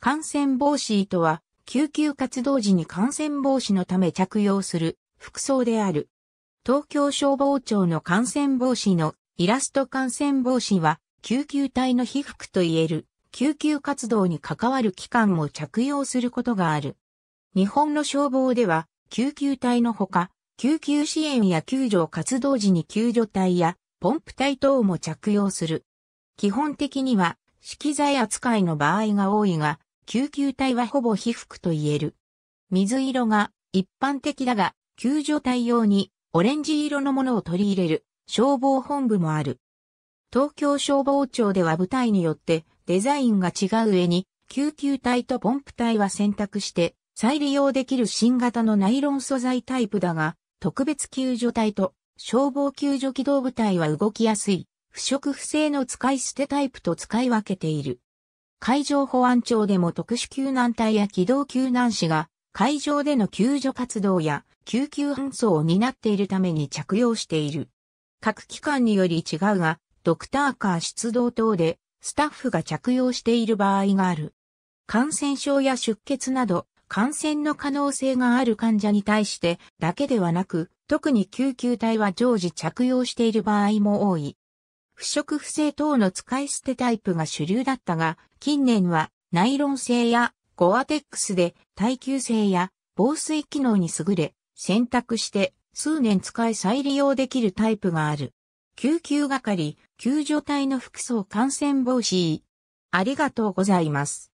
感染防止とは、救急活動時に感染防止のため着用する服装である。東京消防庁の感染防止のイラスト感染防止は、救急隊の被服といえる、救急活動に関わる機関を着用することがある。日本の消防では、救急隊のほか、救急支援や救助活動時に救助隊やポンプ隊等も着用する。基本的には、色材扱いの場合が多いが、救急隊はほぼ被服と言える。水色が一般的だが、救助隊用にオレンジ色のものを取り入れる消防本部もある。東京消防庁では部隊によってデザインが違う上に、救急隊とポンプ隊は選択して再利用できる新型のナイロン素材タイプだが、特別救助隊と消防救助機動部隊は動きやすい、腐食不正の使い捨てタイプと使い分けている。海上保安庁でも特殊救難隊や機動救難士が海上での救助活動や救急搬送を担っているために着用している。各機関により違うが、ドクターカー出動等でスタッフが着用している場合がある。感染症や出血など感染の可能性がある患者に対してだけではなく、特に救急隊は常時着用している場合も多い。不織布製等の使い捨てタイプが主流だったが、近年はナイロン製やゴアテックスで耐久性や防水機能に優れ、選択して数年使い再利用できるタイプがある。救急係、救助隊の服装感染防止。ありがとうございます。